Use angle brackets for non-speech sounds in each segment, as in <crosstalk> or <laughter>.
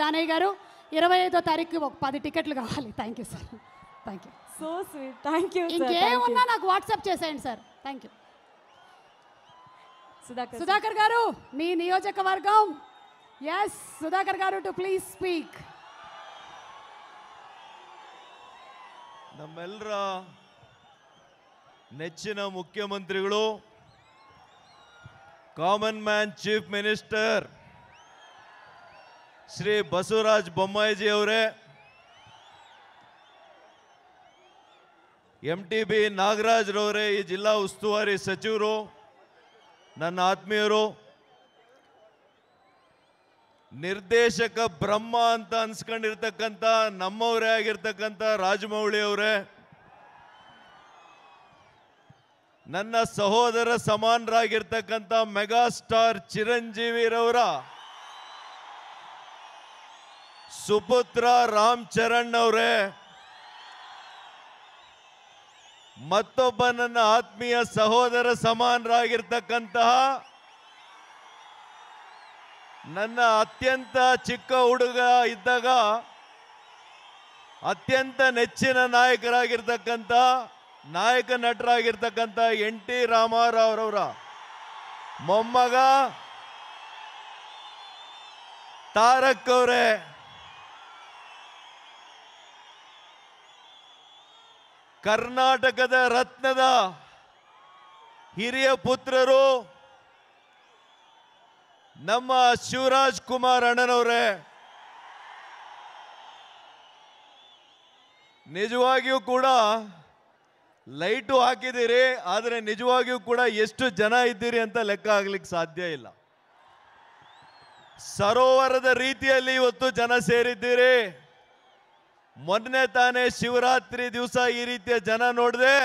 దానయ్య గారు ఇరవై ఐదో తారీఖు ఒక పది టికెట్లు కావాలి thank you sir thank you so sweet thank you ఇంకేమున్నా నాకు వాట్సాప్ చేసేయండి sir thank you Sudhakar Sudhakar garu మీ నియోజకవర్గం S Sudhakar garu to please speak నమ్మెల్లరా నెచ్చిన ಮುಖ್ಯಮಂತ್ರಿಗಳು common man chief minister Shri Basavaraj Bommaiji ಅವರೇ ಎಂ ಟಿ ಬಿ ನಾಗರಾಜ್ರವರೇ ಈ ಜಿಲ್ಲಾ ಉಸ್ತುವಾರಿ ಸಚಿವರು ನನ್ನ ಆತ್ಮೀಯರು ನಿರ್ದೇಶಕ ಬ್ರಹ್ಮ ಅಂತ ಅನ್ಸ್ಕೊಂಡಿರ್ತಕ್ಕಂಥ ನಮ್ಮವರೇ ಆಗಿರ್ತಕ್ಕಂಥ ರಾಜಮೌಳಿ ಅವರೇ ನನ್ನ ಸಹೋದರ ಸಮಾನರಾಗಿರ್ತಕ್ಕಂಥ ಮೆಗಾಸ್ಟಾರ್ ಚಿರಂಜೀವಿರವರ ಸುಪುತ್ರ ರಾಮ್ ಚರಣ್ ಅವರೇ ಮತ್ತೊಬ್ಬ ನನ್ನ ಆತ್ಮೀಯ ಸಹೋದರ ಸಮಾನರಾಗಿರ್ತಕ್ಕಂತಹ ನನ್ನ ಅತ್ಯಂತ ಚಿಕ್ಕ ಹುಡುಗ ಇದ್ದಾಗ ಅತ್ಯಂತ ನೆಚ್ಚಿನ ನಾಯಕರಾಗಿರ್ತಕ್ಕಂಥ ನಾಯಕ ನಟರಾಗಿರ್ತಕ್ಕಂಥ ಎನ್ ಟಿ ರಾಮಾರಾವ್ರವರ ಮೊಮ್ಮಗ ತಾರಕ್ ಅವರೇ ಕರ್ನಾಟಕದ ರತ್ನದ ಹಿರಿಯ ಪುತ್ರರು ನಮ್ಮ ಶಿವರಾಜ್ ಕುಮಾರ್ ಅಣ್ಣನವರೇ ನಿಜವಾಗಿಯೂ ಕೂಡ ಲೈಟು ಹಾಕಿದ್ದೀರಿ ಆದರೆ ನಿಜವಾಗಿಯೂ ಕೂಡ ಎಷ್ಟು ಜನ ಇದ್ದೀರಿ ಅಂತ ಲೆಕ್ಕ ಆಗ್ಲಿಕ್ಕೆ ಸಾಧ್ಯ ಇಲ್ಲ ಸರೋವರದ ರೀತಿಯಲ್ಲಿ ಇವತ್ತು ಜನ ಸೇರಿದ್ದೀರಿ ಮೊನ್ನೆ ತಾನೇ ಶಿವರಾತ್ರಿ ದಿವಸ ಈ ರೀತಿಯ ಜನ ನೋಡಿದೆ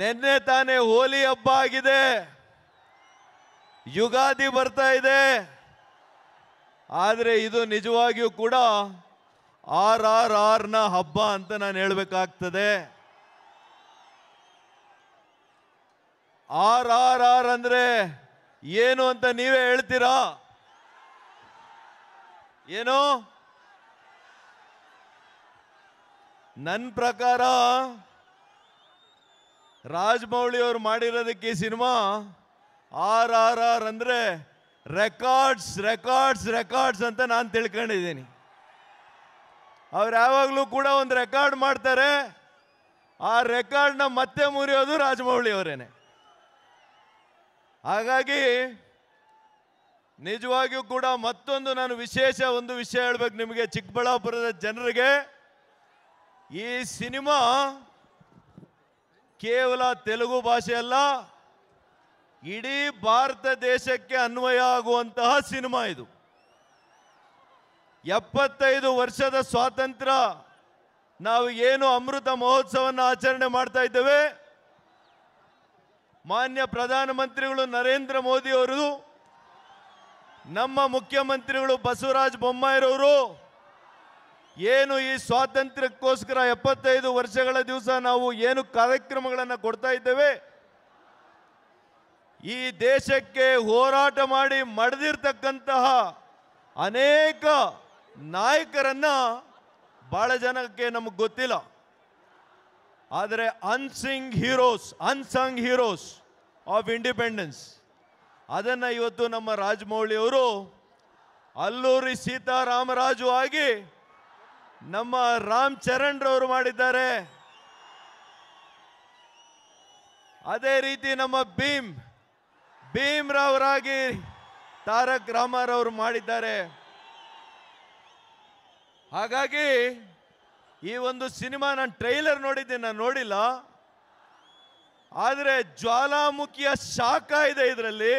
ನಿನ್ನೆ ತಾನೇ ಹೋಲಿ ಹಬ್ಬ ಆಗಿದೆ ಯುಗಾದಿ ಬರ್ತಾ ಇದೆ ಆದರೆ ಇದು ನಿಜವಾಗಿಯೂ ಕೂಡ ಆರ್ ಆರ್ ನ ಹಬ್ಬ ಅಂತ ನಾನು ಹೇಳ್ಬೇಕಾಗ್ತದೆ ಆರ್ ಆರ್ ಆರ್ ಅಂದ್ರೆ ಏನು ಅಂತ ನೀವೇ ಹೇಳ್ತೀರಾ ಏನು ನನ್ನ ಪ್ರಕಾರ ರಾಜಮೌಳಿ ಅವರು ಮಾಡಿರೋದಕ್ಕೆ ಸಿನಿಮಾ ಆರ್ ಆರ್ ಆರ್ ಅಂದರೆ ರೆಕಾರ್ಡ್ಸ್ ರೆಕಾರ್ಡ್ಸ್ ರೆಕಾರ್ಡ್ಸ್ ಅಂತ ನಾನು ತಿಳ್ಕೊಂಡಿದ್ದೀನಿ ಅವ್ರು ಯಾವಾಗಲೂ ಕೂಡ ಒಂದು ರೆಕಾರ್ಡ್ ಮಾಡ್ತಾರೆ ಆ ರೆಕಾರ್ಡ್ನ ಮತ್ತೆ ಮುರಿಯೋದು ರಾಜಮೌಳಿ ಅವರೇನೆ ಹಾಗಾಗಿ ನಿಜವಾಗಿಯೂ ಕೂಡ ಮತ್ತೊಂದು ನಾನು ವಿಶೇಷ ಒಂದು ವಿಷಯ ಹೇಳ್ಬೇಕು ನಿಮಗೆ ಚಿಕ್ಕಬಳ್ಳಾಪುರದ ಜನರಿಗೆ ಈ ಸಿನಿಮಾ ಕೇವಲ ತೆಲುಗು ಭಾಷೆ ಅಲ್ಲ ಇಡೀ ಭಾರತ ದೇಶಕ್ಕೆ ಅನ್ವಯ ಆಗುವಂತಹ ಸಿನಿಮಾ ಇದು ಎಪ್ಪತ್ತೈದು ವರ್ಷದ ಸ್ವಾತಂತ್ರ್ಯ ನಾವು ಏನು ಅಮೃತ ಮಹೋತ್ಸವವನ್ನು ಆಚರಣೆ ಮಾಡ್ತಾ ಇದ್ದೇವೆ ಮಾನ್ಯ ಪ್ರಧಾನಮಂತ್ರಿಗಳು ನರೇಂದ್ರ ಮೋದಿ ಅವರು ನಮ್ಮ ಮುಖ್ಯಮಂತ್ರಿಗಳು ಬಸವರಾಜ ಬೊಮ್ಮಾಯಿರವರು ಏನು ಈ ಸ್ವಾತಂತ್ರ್ಯಕ್ಕೋಸ್ಕರ ಎಪ್ಪತ್ತೈದು ವರ್ಷಗಳ ದಿವಸ ನಾವು ಏನು ಕಾರ್ಯಕ್ರಮಗಳನ್ನು ಕೊಡ್ತಾ ಇದ್ದೇವೆ ಈ ದೇಶಕ್ಕೆ ಹೋರಾಟ ಮಾಡಿ ಮಡದಿರ್ತಕ್ಕಂತಹ ಅನೇಕ ನಾಯಕರನ್ನ ಬಹಳ ಜನಕ್ಕೆ ನಮಗೆ ಗೊತ್ತಿಲ್ಲ ಆದರೆ unsung heroes unsung heroes of independence ಅದನ್ನು ಇವತ್ತು ನಮ್ಮ ರಾಜಮೌಳಿ ಅವರು ಅಲ್ಲೂರಿ ಸೀತಾರಾಮರಾಜು ಆಗಿ ನಮ್ಮ ರಾಮ್ ಚರಣ್ ರವರು ಮಾಡಿದ್ದಾರೆ ಅದೇ ರೀತಿ ನಮ್ಮ ಭೀಮ್ ಭೀಮ್ ರಾವ್ರಾಗಿ ತಾರಕ್ ರಾಮರವರು ಮಾಡಿದ್ದಾರೆ ಹಾಗಾಗಿ ಈ ಒಂದು ಸಿನಿಮಾ ನಾನು ಟ್ರೈಲರ್ ನೋಡಿದ್ದೀನಿ ನಾನು ನೋಡಿಲ್ಲ ಆದರೆ ಜ್ವಾಲಾಮುಖಿಯ ಶಾಖ ಇದೆ ಇದರಲ್ಲಿ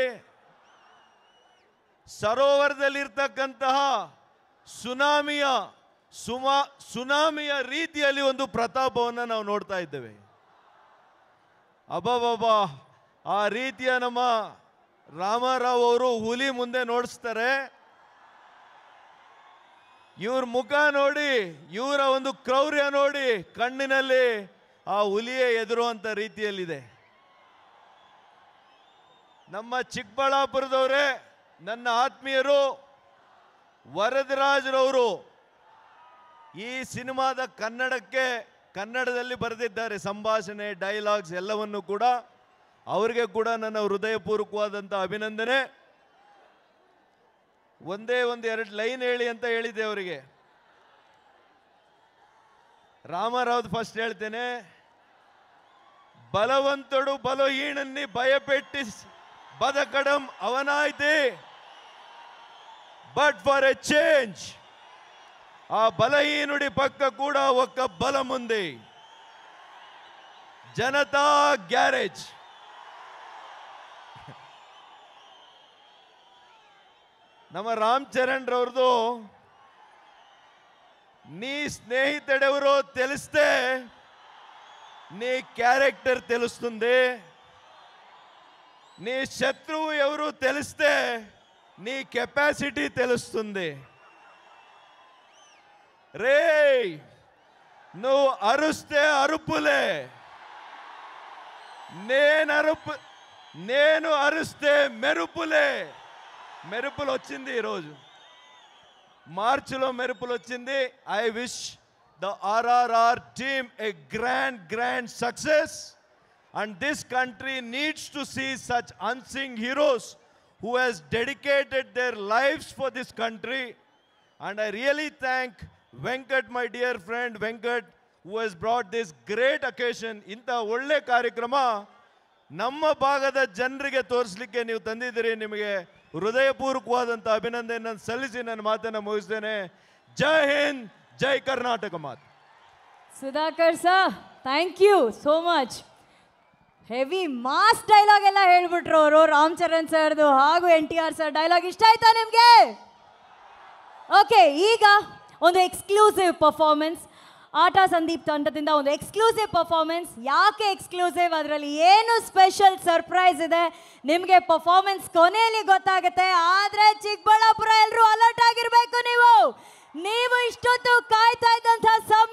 ಸರೋವರದಲ್ಲಿರ್ತಕ್ಕಂತಹ ಸುನಾಮಿಯ ಸುಮಾ ಸುನಾಮಿಯ ರೀತಿಯಲ್ಲಿ ಒಂದು ಪ್ರತಾಪವನ್ನು ನಾವು ನೋಡ್ತಾ ಇದ್ದೇವೆ ಅಬಾಬಾ ಆ ರೀತಿಯ ನಮ್ಮ ರಾಮರಾವ್ ಅವರು ಹುಲಿ ಮುಂದೆ ನೋಡಿಸ್ತಾರೆ ಇವ್ರ ಮುಖ ನೋಡಿ ಇವರ ಒಂದು ಕ್ರೌರ್ಯ ನೋಡಿ ಕಣ್ಣಿನಲ್ಲಿ ಆ ಹುಲಿಯೇ ಎದುರುವಂಥ ರೀತಿಯಲ್ಲಿದೆ ನಮ್ಮ ಚಿಕ್ಕಬಳ್ಳಾಪುರದವರೇ ನನ್ನ ಆತ್ಮೀಯರು ವರದರಾಜ್ರವರು ಈ ಸಿನಿಮಾದ ಕನ್ನಡಕ್ಕೆ ಕನ್ನಡದಲ್ಲಿ ಬರೆದಿದ್ದಾರೆ ಸಂಭಾಷಣೆ ಡೈಲಾಗ್ಸ್ ಎಲ್ಲವನ್ನು ಕೂಡ ಅವರಿಗೆ ಕೂಡ ನನ್ನ ಹೃದಯಪೂರ್ವಕವಾದಂಥ ಅಭಿನಂದನೆ ಒಂದೇ ಒಂದು ಎರಡು ಲೈನ್ ಹೇಳಿ ಅಂತ ಹೇಳಿದೆ ಅವರಿಗೆ రామారావు ఫస్ట్ వెళ్తేనే బలవంతుడు బలహీనన్ని భయపెట్టి బతకడం అవనాయితే బట్ ఫర్ ఎ చేంజ్ ఆ బలహీనుడి పక్క కూడా ఒక బలం ఉంది జనతా గ్యారేజ్ ನಮ್ಮ <laughs> ರಾಮ್ చరణ్ రవరుతో నీ స్నేహితుడెవరో తెలిస్తే నీ క్యారెక్టర్ తెలుస్తుంది నీ శత్రువు ఎవరు తెలిస్తే నీ కెపాసిటీ తెలుస్తుంది రే నువ్వు అరుస్తే అరుపులే నేను అరుపు నేను అరుస్తే మెరుపులే మెరుపులు వచ్చింది ఈరోజు మార్చిలో మెరుపులు వచ్చింది I wish the RRR team a grand grand success and this country needs to see such unsung heroes who has dedicated their lives for this country. And I really thank Venkat, my dear friend Venkat, who has brought this great occasion. ಇಂಥ ಒಳ್ಳೆ ಕಾರ್ಯಕ್ರಮ ನಮ್ಮ ಭಾಗದ ಜನರಿಗೆ ತೋರಿಸಲಿಕ್ಕೆ ನೀವು ತಂದಿದ್ದೀರಿ ನಿಮಗೆ ಹೃದಯಪೂರ್ವಕವಾದಂಥ ಅಭಿನಂದನೆಯನ್ನು ಸಲ್ಲಿಸಿ ನನ್ನ ಮಾತನ್ನು ಮುಗಿಸ್ತೇನೆ ಜೈ ಹಿಂದ್ ಜೈ ಕರ್ನಾಟಕ ಮಾತು Sudhakar sir thank you so much heavy mass dialogue ಎಲ್ಲ ಹೇಳ್ಬಿಟ್ರು ಅವರು ರಾಮ್ ಚರಣ್ ಸರ್ದು ಹಾಗೂ N T R sir dialogue ಇಷ್ಟ ಆಯ್ತಾ ನಿಮಗೆ ಓಕೆ ಈಗ ಒಂದು ಎಕ್ಸ್ಕ್ಲೂಸಿವ್ ಪರ್ಫಾರ್ಮೆನ್ಸ್ ಆಟ ಸಂದೀಪ್ ತಂಡದಿಂದ ಒಂದು ಎಕ್ಸ್ಕ್ಲೂಸಿವ್ ಪರ್ಫಾರ್ಮೆನ್ಸ್ ಯಾಕೆ ಎಕ್ಸ್ಕ್ಲೂಸಿವ್ ಅದರಲ್ಲಿ ಏನು ಸ್ಪೆಷಲ್ ಸರ್ಪ್ರೈಸ್ ಇದೆ ನಿಮಗೆ ಪರ್ಫಾರ್ಮೆನ್ಸ್ ಕೊನೆಯಲ್ಲಿ ಗೊತ್ತಾಗುತ್ತೆ ಆದರೆ ಚಿಕ್ಕಬಳ್ಳಾಪುರ ಎಲ್ಲರೂ ಅಲರ್ಟ್ ಆಗಿರಬೇಕು ನೀವು ನೀವು ಇಷ್ಟೊತ್ತು ಕಾಯ್ತಾ ಇದ್ದಂಥ ಸಮಯ